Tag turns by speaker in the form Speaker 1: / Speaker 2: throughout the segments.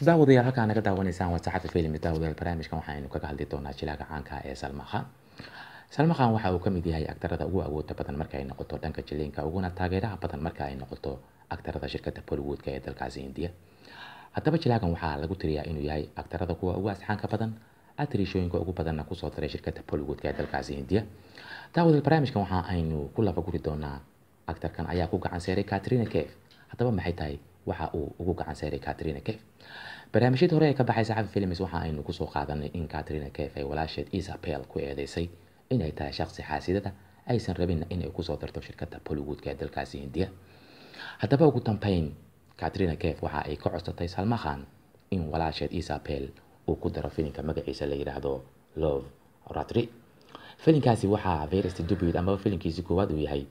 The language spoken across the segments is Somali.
Speaker 1: daawadayaal halkaan naga daawanaysaan waa saacadda filim daawadayaal barnaamijkan waxaaynu kaga hadli doonaa jilaaga caanka ah ee salma salma khan waxa uu ka mid yahay aktarada ugu awooda badan marka ay noqoto dhanka jiliinka uguna taageeraha badan marka ay noqoto aktarada shirkadda bollywoodka ee dalkaasi indiya haddaba jilaagan waxaa lagu tiriyaa inuu yahay aktarada kuwa ugu asxaanka badan atrishooyinka ugu badanna kusoo daray shirkadda bollywoodka ee dalkaasi indiya daawadayaal barnaamijkan waxa aynu ku laba doonaa aktarkan ayaa ku gacan katrina cave haddaba maxay tahay waxa uu ugu gacan saaray katrina caf barnaamijyadii hore ee ka baxay saxafi films waxa aynu kusoo qaadanay in katrina caf ay walaasheed isabel ku eedeysay inay tahay shaqsi xaasidada aysan rabinna inay kusoo darto shirkada bollywoodka ee dalkaasi hindiya haddaba ugu dambeyn katrina caf waxa ay ka codsatay salmakhan in walaasheed isabel uu ku daro filinka magaciisa la yidhaahdo love ratri filinkaasi waxaa verest dubid amaba filinkiisi koowaad uu yahay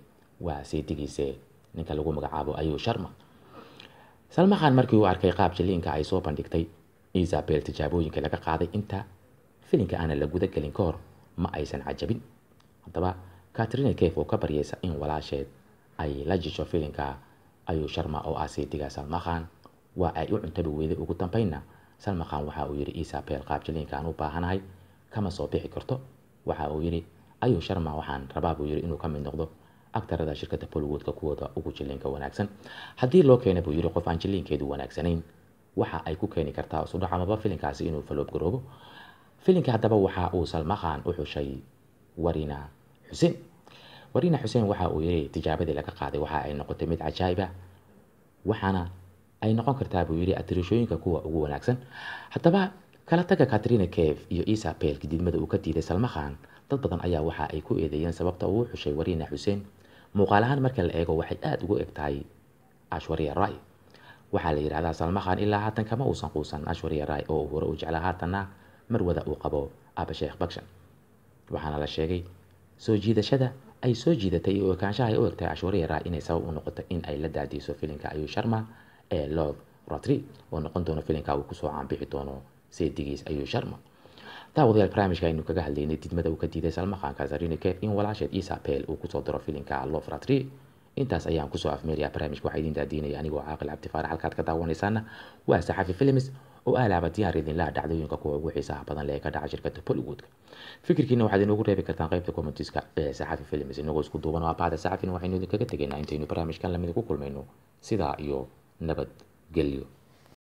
Speaker 1: waa seedigiise ninka lagu magacaabo ayuu sharma salmaxan markii uu arkay qaab jilliinka ay soo bandhigtay isabel tijaabooyinka laga qaaday inta filinka aana la gudagelin gelin ka hor ma aysan cajabin haddaba katrina kef oo ka baryaysa in walaasheed ay la jisho filinka ayuu sharma oo aasii digaa salmaxan waa ay u cuntaba weyday ugu dambaynna salmaxan waxa uu yidhi isabel qaab aan u baahanahay kama soo bixi karto waxa uu yidhi ayuu sharma waxaan rabaa buu yidhi inuu ka mid noqdo agtarada shirkada bolwoodka kuwooda ugu jiliinka wanaagsan haddii loo keena buu yiri qof aan jiliinkeedu wanaagsanayn waxa ay ku keeni kartaa sudhac amaba filinkaasi inuu faloob garoobo filinka haddaba waxa uu salmakhan u xushay warina xuseen warina xuseen waxa uu yiri tijaabadii laga qaaday waxa ay noqotay mid cajaa'ib waxaana ay noqon kartaa buu yiri atirashooyinka kuwa ugu wanaagsan haddaba kala taga katrina cave iyo isa pelk didmada uu ka diiday salmakhan dad badan ayaa waxa ay ku eedeeyeen sababta uu xushay wariine xuseen muuqaal ahaan marka la eego waxay aada ugu egtahay tahay ashwariya ray waxaa la yidhahdaa salma khan ilaa haatan kama uusan quusan ashwariya ray oo hore u jeclaa haatanna marwada uu qabo abasheekh bakshan waxaana la sheegay soo jiidashada ay soo jiidatay iyo ekaanshaha ay u egtahay ashwariya ray inay sabab u noqoto in ay la daadiiso filinka ayuu sharma ee log rotri oo noqon doono filinka uu kusoo caanbixi doono seedigiis ayuu sharma daawadyaal barnaamijka aynu kaga hadlaynay didmada uu ka diiday salmaqaan kazarine in walaasheed isa uu kusoo daro filinka lofratri intaas ayaan kusoo afmeerayaa barnaamijka waxaa idin daadiinaya anigoo caaqil cabdifaarax halkaad ka daawanaysaana waa saxafi films oo aalaaba diyaar idinlaha dhacdooyinka kuwa ugu xiisaha badan lee ka dhaca shirkada bollywoodka fikirkiina waxaad inoogu reebi kartaan qaybta commentiska ee saxafi films inagoo isku duuban oo abahda saxafina waxaynu idinkaga tegaynaa intaynu barnaamijkan lamid ku kulmayno sidaa iyo nabadgelyo